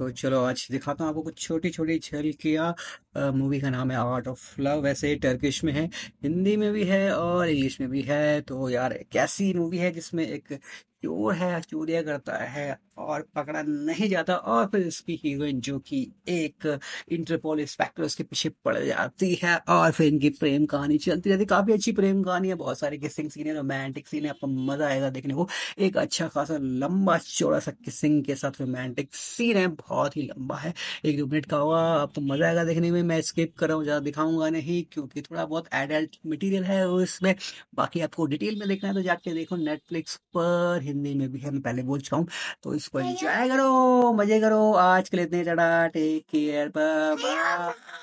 तो चलो आज दिखाता हूँ आपको कुछ छोटी छोटी छल किया मूवी का नाम है आर्ट ऑफ लव वैसे टर्किश में है हिंदी में भी है और इंग्लिश में भी है तो यार कैसी मूवी है जिसमें एक चोर है चोरिया करता है और पकड़ा नहीं जाता और फिर इसकी हीरोइन जो कि एक इंटरपोल इंस्पेक्टर उसके पीछे पड़ जाती है और फिर इनकी प्रेम कहानी चलती रहती है काफी अच्छी प्रेम कहानी है बहुत सारे किसिंग सीन है रोमांटिक सीन है आपको मजा आएगा देखने को एक अच्छा खासा लंबा चौड़ा सा किसिंग के साथ रोमांटिक सीन है बहुत ही लंबा है एक दो मिनट का हुआ आपको मजा आएगा देखने में में मैं स्किप कर रहा हूँ ज़्यादा दिखाऊंगा नहीं क्योंकि थोड़ा बहुत एडल्ट मटेरियल है उसमें बाकी आपको डिटेल में देखना है तो जाके देखो नेटफ्लिक्स पर हिंदी में भी है मैं पहले बोल चुका हूँ तो इसको एंजॉय करो मजे करो आज के लिए इतने टाटा टेक केयर बाय